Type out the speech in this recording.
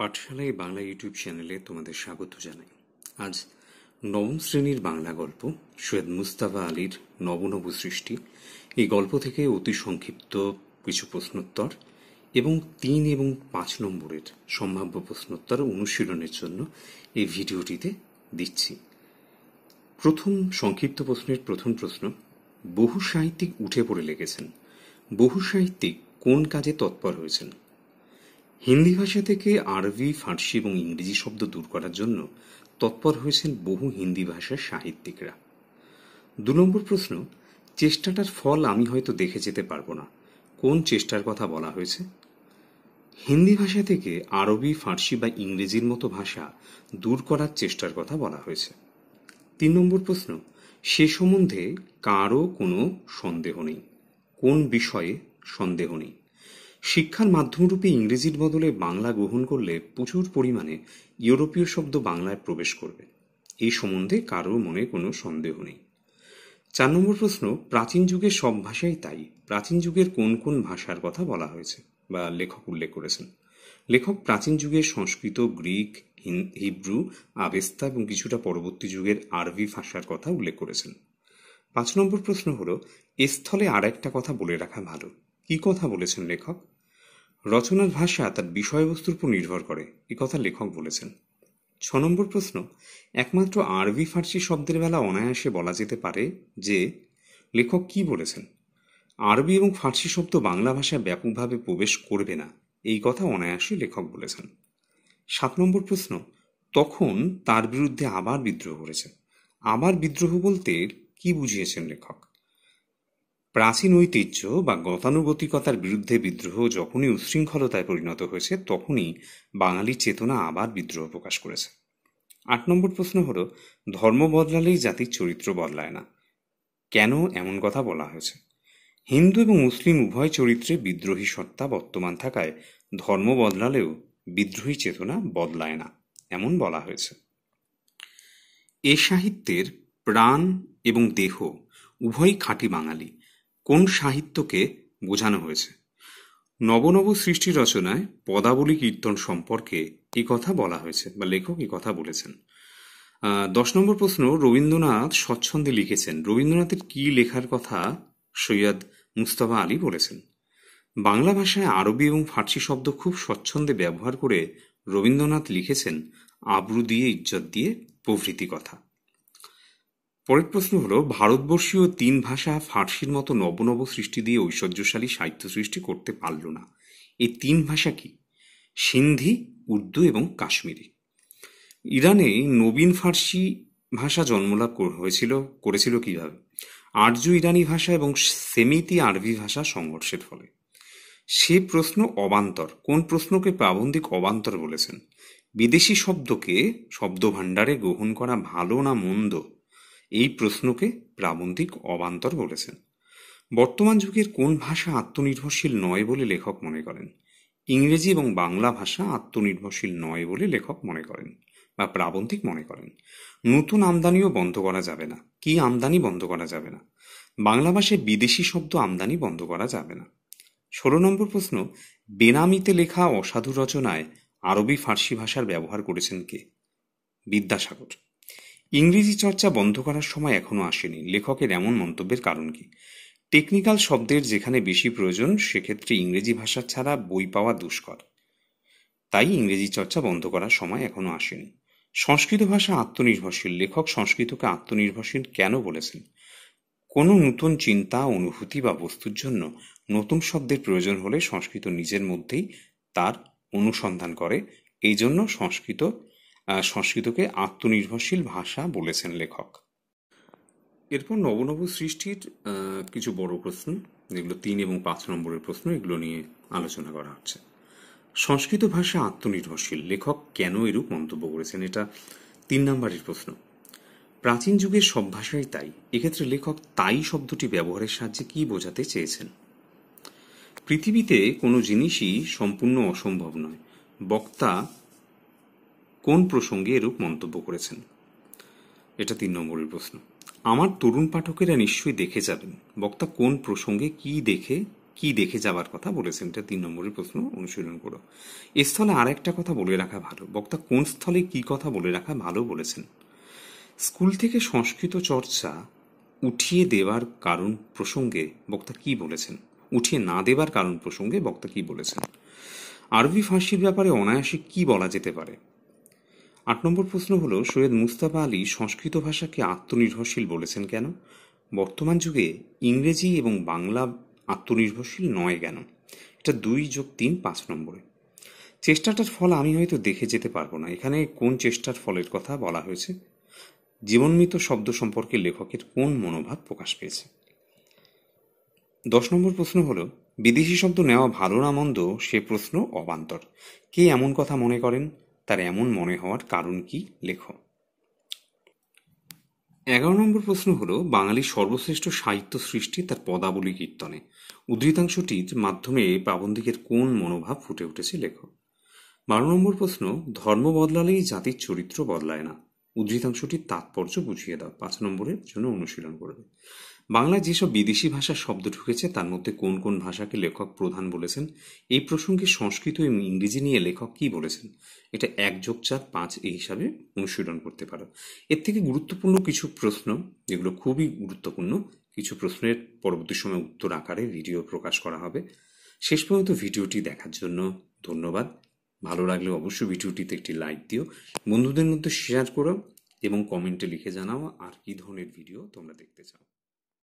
পাঠশালায় বাংলা ইউটিউব চ্যানেলে তোমাদের স্বাগত জানাই আজ নবম শ্রেণীর বাংলা গল্প সৈয়দ মুস্তাফা আলীর নবনব সৃষ্টি এই গল্প থেকে অতি সংক্ষিপ্ত কিছু প্রশ্নোত্তর এবং তিন এবং পাঁচ নম্বরের সম্ভাব্য প্রশ্নোত্তর অনুশীলনের জন্য এই ভিডিওটিতে দিচ্ছি প্রথম সংক্ষিপ্ত প্রশ্নের প্রথম প্রশ্ন বহু সাহিত্যিক উঠে পড়ে লেগেছেন বহু সাহিত্যিক কোন কাজে তৎপর হয়েছেন হিন্দি ভাষা থেকে আরবি ফার্সি এবং ইংরেজি শব্দ দূর করার জন্য তৎপর হয়েছেন বহু হিন্দি ভাষার সাহিত্যিকরা দু নম্বর প্রশ্ন চেষ্টাটার ফল আমি হয়তো দেখে যেতে পারবো না কোন চেষ্টার কথা বলা হয়েছে হিন্দি ভাষা থেকে আরবি ফার্সি বা ইংরেজির মতো ভাষা দূর করার চেষ্টার কথা বলা হয়েছে তিন নম্বর প্রশ্ন সে সম্বন্ধে কারও কোনো সন্দেহ নেই কোন বিষয়ে সন্দেহ নেই শিক্ষার মাধ্যমরূপে ইংরেজির বদলে বাংলা গ্রহণ করলে প্রচুর পরিমাণে ইউরোপীয় শব্দ বাংলায় প্রবেশ করবে এই সম্বন্ধে কারো মনে কোনো সন্দেহ নেই চার নম্বর প্রশ্ন প্রাচীন যুগের সব ভাষাই তাই প্রাচীন যুগের কোন কোন ভাষার কথা বলা হয়েছে বা লেখক উল্লেখ করেছেন লেখক প্রাচীন যুগের সংস্কৃত গ্রিক হিব্রু আবেস্তা এবং কিছুটা পরবর্তী যুগের আরবি ভাষার কথা উল্লেখ করেছেন পাঁচ নম্বর প্রশ্ন হলো এস্থলে স্থলে আর একটা কথা বলে রাখা ভালো কি কথা বলেছেন লেখক রচনার ভাষা তার বিষয়বস্তুর উপর নির্ভর করে কথা লেখক বলেছেন ছ নম্বর প্রশ্ন একমাত্র আরবি ফার্সি শব্দের বেলা অনায়াসে বলা যেতে পারে যে লেখক কি বলেছেন আরবি এবং ফার্সি শব্দ বাংলা ভাষায় ব্যাপকভাবে প্রবেশ করবে না এই কথা অনায়াসে লেখক বলেছেন সাত নম্বর প্রশ্ন তখন তার বিরুদ্ধে আবার বিদ্রোহ করেছে আবার বিদ্রোহ বলতে কি বুঝিয়েছেন লেখক প্রাচীন ঐতিহ্য বা গতানুগতিকতার বিরুদ্ধে বিদ্রোহ যখনই উচ্ছৃঙ্খলতায় পরিণত হয়েছে তখনই বাঙালির চেতনা আবার বিদ্রোহ প্রকাশ করেছে আট নম্বর প্রশ্ন হল ধর্ম বদলালেই জাতির চরিত্র বদলায় না কেন এমন কথা বলা হয়েছে হিন্দু এবং মুসলিম উভয় চরিত্রে বিদ্রোহী সত্তা বর্তমান থাকায় ধর্ম বদলালেও বিদ্রোহী চেতনা বদলায় না এমন বলা হয়েছে এ সাহিত্যের প্রাণ এবং দেহ উভয়ই খাঁটি বাঙালি কোন সাহিত্যকে বোঝানো হয়েছে। নবনব সৃষ্টি রচনায় পদাবলী কীর্তন সম্পর্কে এ কথা বলা হয়েছে বা লেখক এ কথা বলেছেন। দশ নম্বর প্রশ্ন রবীন্দ্রনাথ স্বচ্ছন্দে লিখেছেন রবীন্দ্রনাথের কি লেখার কথা সৈয়দ মুস্তফা আলী বলেছেন বাংলা ভাষায় আরবি এবং ফার্সি শব্দ খুব স্বচ্ছন্দে ব্যবহার করে রবীন্দ্রনাথ লিখেছেন আবরু দিয়ে ইজ্জত দিয়ে প্রভৃতি কথা পরের প্রশ্ন হলো ভারতবর্ষীয় তিন ভাষা ফার্সির মতো নবনব সৃষ্টি দিয়ে ঐশ্বর্যশালী সাহিত্য সৃষ্টি করতে পারল না এই তিন ভাষা কি সিন্ধি উর্দু এবং কাশ্মীরি ইরানে নবীন ফার্সি ভাষা জন্মলাভ হয়েছিল করেছিল কিভাবে আর্য ইরানি ভাষা এবং সেমিতি আরবি ভাষা সংঘর্ষের ফলে সে প্রশ্ন অবান্তর কোন প্রশ্নকে প্রাবন্ধিক অবান্তর বলেছেন বিদেশি শব্দকে শব্দভাণ্ডারে গ্রহণ করা ভালো না মন্দ এই প্রশ্নকে প্রাবন্ধিক অবান্তর বলেছেন বর্তমান যুগের কোন ভাষা আত্মনির্ভরশীল নয় বলে লেখক মনে করেন ইংরেজি এবং বাংলা ভাষা আত্মনির্ভরশীল নয় বলে লেখক মনে করেন বা প্রাবন্ধিক মনে করেন নতুন আমদানিও বন্ধ করা যাবে না কি আমদানি বন্ধ করা যাবে না বাংলা ভাষায় বিদেশি শব্দ আমদানি বন্ধ করা যাবে না ষোলো নম্বর প্রশ্ন বেনামিতে লেখা অসাধু রচনায় আরবি ফার্সি ভাষার ব্যবহার করেছেন কে বিদ্যাসাগর ইংরেজি চর্চা বন্ধ করার সময় এখনো আসেনি লেখকের এমন মন্তব্যের কারণ কি টেকনিক্যাল শব্দের যেখানে বেশি প্রয়োজন সেক্ষেত্রে ইংরেজি ভাষা ছাড়া বই পাওয়া দুষ্কর তাই ইংরেজি চর্চা বন্ধ করার সময় এখনো আসেনি সংস্কৃত ভাষা আত্মনির্ভরশীল লেখক সংস্কৃতকে আত্মনির্ভরশীল কেন বলেছেন কোনো নতুন চিন্তা অনুভূতি বা বস্তুর জন্য নতুন শব্দের প্রয়োজন হলে সংস্কৃত নিজের মধ্যেই তার অনুসন্ধান করে এই জন্য সংস্কৃত সংস্কৃতকে আত্মনির্ভরশীল ভাষা বলেছেন লেখক এরপর নবনব সৃষ্টির কিছু বড় প্রশ্ন যেগুলো তিন এবং পাঁচ নম্বরের প্রশ্ন এগুলো নিয়ে আলোচনা করা হচ্ছে সংস্কৃত ভাষা আত্মনির্ভরশীল লেখক কেন এরূপ মন্তব্য করেছেন এটা তিন নম্বরের প্রশ্ন প্রাচীন যুগের সব ভাষাই তাই এক্ষেত্রে লেখক তাই শব্দটি ব্যবহারের সাহায্যে কি বোঝাতে চেয়েছেন পৃথিবীতে কোনো জিনিসই সম্পূর্ণ অসম্ভব নয় বক্তা কোন প্রসঙ্গে এরূপ মন্তব্য করেছেন এটা তিন নম্বরের প্রশ্ন আমার তরুণ পাঠকেরা নিশ্চয়ই দেখে যাবেন বক্তা কোন প্রসঙ্গে কি দেখে কি দেখে যাবার কথা বলেছেন এটা তিন নম্বরের প্রশ্ন অনুশীলন করো এ স্থলে আর একটা কথা বলে রাখা ভালো বক্তা কোন স্থলে কি কথা বলে রাখা ভালো বলেছেন স্কুল থেকে সংস্কৃত চর্চা উঠিয়ে দেওয়ার কারণ প্রসঙ্গে বক্তা কি বলেছেন উঠিয়ে না দেবার কারণ প্রসঙ্গে বক্তা কি বলেছেন আরবি ফাঁসির ব্যাপারে অনায়াসে কি বলা যেতে পারে আট নম্বর প্রশ্ন হলো সৈয়দ মুস্তাফা আলী সংস্কৃত ভাষাকে আত্মনির্ভরশীল বলেছেন কেন বর্তমান যুগে ইংরেজি এবং বাংলা আত্মনির্ভরশীল নয় কেন এটা দুই যোগ তিন পাঁচ নম্বরে চেষ্টাটার ফল আমি হয়তো দেখে যেতে পারবো না এখানে কোন চেষ্টার ফলের কথা বলা হয়েছে জীবনমিত শব্দ সম্পর্কে লেখকের কোন মনোভাব প্রকাশ পেয়েছে দশ নম্বর প্রশ্ন হলো বিদেশি শব্দ নেওয়া ভালো না মন্দ সে প্রশ্ন অবান্তর কে এমন কথা মনে করেন তার এমন মনে হওয়ার কারণ কি লেখো এগারো নম্বর প্রশ্ন হলো বাঙালির সর্বশ্রেষ্ঠ সাহিত্য সৃষ্টি তার পদাবলী কীর্তনে উদ্ধৃতাংশটির মাধ্যমে প্রাবন্ধিকের কোন মনোভাব ফুটে উঠেছে লেখক বারো নম্বর প্রশ্ন ধর্ম বদলালেই জাতির চরিত্র বদলায় না উদ্ধৃতাংশটির তাৎপর্য বুঝিয়ে দাও পাঁচ নম্বরের জন্য অনুশীলন করবে বাংলায় যেসব বিদেশি ভাষার শব্দ ঢুকেছে তার মধ্যে কোন কোন ভাষাকে লেখক প্রধান বলেছেন এই প্রসঙ্গে সংস্কৃত এবং ইংরেজি নিয়ে লেখক কি বলেছেন এটা এক যোগ চার পাঁচ এই হিসাবে অনুশীলন করতে পারো এর থেকে গুরুত্বপূর্ণ কিছু প্রশ্ন যেগুলো খুবই গুরুত্বপূর্ণ কিছু প্রশ্নের পরবর্তী সময় উত্তর আকারে ভিডিও প্রকাশ করা হবে শেষ পর্যন্ত ভিডিওটি দেখার জন্য ধন্যবাদ ভালো লাগলে অবশ্যই ভিডিওটিতে একটি লাইক দিও বন্ধুদের মধ্যে শেয়ার করো এবং কমেন্টে লিখে জানাও আর কি ধরনের ভিডিও তোমরা দেখতে চাও